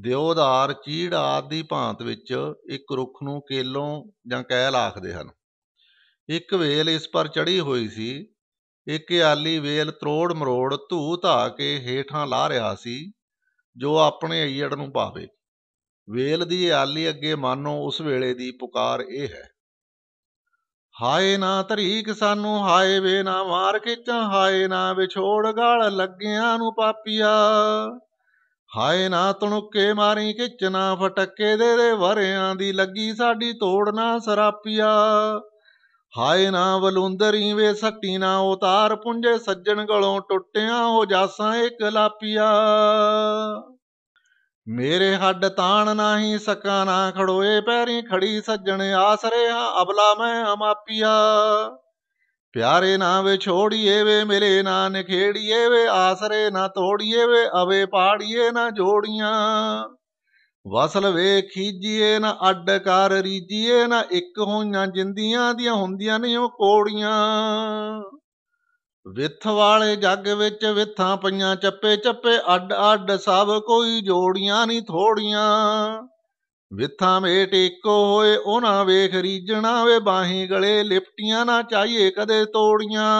ਦਿਉਦਾਰ ਚੀੜ ਆਦਿ ਦੀ ਭਾਂਤ ਵਿੱਚ ਇੱਕ ਰੁੱਖ ਨੂੰ ਕੇਲੋਂ ਜਾਂ ਕਹਿਲ ਆਖਦੇ ਹਨ ਇੱਕ ਵੇਲ ਇਸ ਪਰ ਚੜੀ ਹੋਈ ਸੀ ਇੱਕ ਆਲੀ ਵੇਲ ਤਰੋੜ ਮਰੋੜ ਧੂ ਧਾ ਕੇ ਹੇਠਾਂ ਲਾ ਰਿਹਾ ਸੀ ਜੋ ਆਪਣੇ ਈੜ ਨੂੰ ਪਾਵੇ ਵੇਲ ਦੀ ਆਲੀ ਅੱਗੇ ਮਾਨੋ ਉਸ ਵੇਲੇ ਦੀ ਪੁਕਾਰ ਇਹ ਹੈ ਹਾਏ ਨਾ ਤਰੀਕ ਸਾਨੂੰ ਹਾਏ ਵੇ ਨਾ ਮਾਰ ਖਿੱਚਾਂ ਹਾਏ ਨਾ ਵਿਛੋੜ ਗਾਲ ਲੱਗਿਆਂ ਨੂੰ ਪਾਪੀਆ ਹਾਏ ਨਾ ਤਣੁੱਕੇ ਮਾਰੀ ਕਿਚ ਨਾ ਫਟਕੇ ਦੇ ਦੇ ਵਰਿਆਂ ਦੀ ਲੱਗੀ ਸਾਡੀ ਤੋੜਨਾ ਸਰਾਪੀਆ ਹਾਏ ਨਾ ਬਲੁੰਦਰੀ ਵੇ ਸੱਟੀ ਨਾ ਉਤਾਰ ਪੁੰਜੇ ਸੱਜਣ ਗਲੋਂ ਟੁੱਟਿਆਂ ਹੋ ਜਾਸਾਂ ਇੱਕ ਲਾਪੀਆ ਮੇਰੇ ਹੱਡ ਤਾਣ ਨਾਹੀ ਸਕਾ ਨਾ ਖੜੋਏ ਪੈਰੀ ਖੜੀ ਸੱਜਣ ਆਸਰੇ ਆ ਅਬਲਾ ਮੈਂ ਅਮਾਪੀਆ ਪਿਆਰੇ ਨਾ ਵੇ ਛੋੜੀਏ ਵੇ ਮਿਲੇ ਨਾ ਨਖੇੜੀਏ ਵੇ ਆਸਰੇ ਨਾ ਤੋੜੀਏ ਵੇ ਅਵੇ ਪਾੜੀਏ ਨਾ ਜੋੜੀਆਂ ਵਸਲ ਵੇ ਖੀਜੀਏ ਨਾ ਅੱਡ ਕਰ ਰੀਜੀਏ ਨਾ ਇੱਕ ਹੋਈਆਂ ਜਿੰਦੀਆਂ ਦੀਆਂ ਹੁੰਦੀਆਂ ਨੇ ਉਹ ਕੋੜੀਆਂ ਵਿਥ ਵਾਲੇ ਜੱਗ ਵਿੱਚ ਵਿਥਾਂ ਪਈਆਂ ਚੱਪੇ ਚੱਪੇ ਅੱਡ ਅੱਡ ਸਭ ਕੋਈ ਜੋੜੀਆਂ ਨਹੀਂ ਥੋੜੀਆਂ ਵਿਥਾਂ ਮੇ ਟੇਕੋ ਹੋਏ ਉਹਨਾਂ ਵੇਖ ਰੀਜਣਾ ਵੇ ਬਾਹੀ ਗਲੇ ਲਿਪਟੀਆਂ ਨਾ ਚਾਹੀਏ ਕਦੇ ਤੋੜੀਆਂ